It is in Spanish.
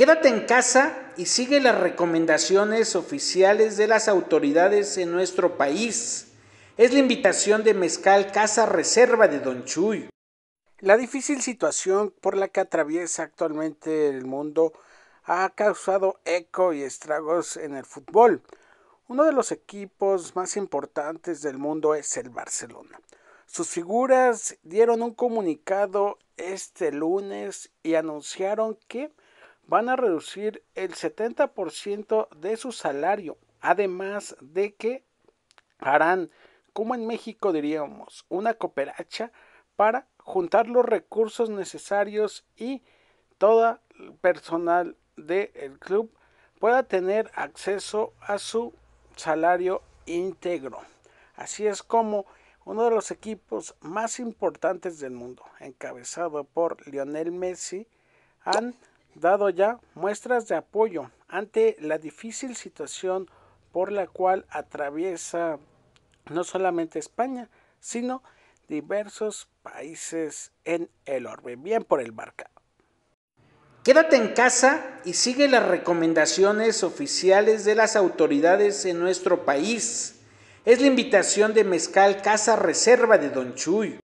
Quédate en casa y sigue las recomendaciones oficiales de las autoridades en nuestro país. Es la invitación de Mezcal Casa Reserva de Don Chuy. La difícil situación por la que atraviesa actualmente el mundo ha causado eco y estragos en el fútbol. Uno de los equipos más importantes del mundo es el Barcelona. Sus figuras dieron un comunicado este lunes y anunciaron que van a reducir el 70% de su salario, además de que harán, como en México diríamos, una cooperacha para juntar los recursos necesarios y todo el personal del club pueda tener acceso a su salario íntegro. Así es como uno de los equipos más importantes del mundo, encabezado por Lionel Messi, han dado ya muestras de apoyo ante la difícil situación por la cual atraviesa no solamente España, sino diversos países en el orbe. Bien por el barca. Quédate en casa y sigue las recomendaciones oficiales de las autoridades en nuestro país. Es la invitación de Mezcal Casa Reserva de Don Chuy.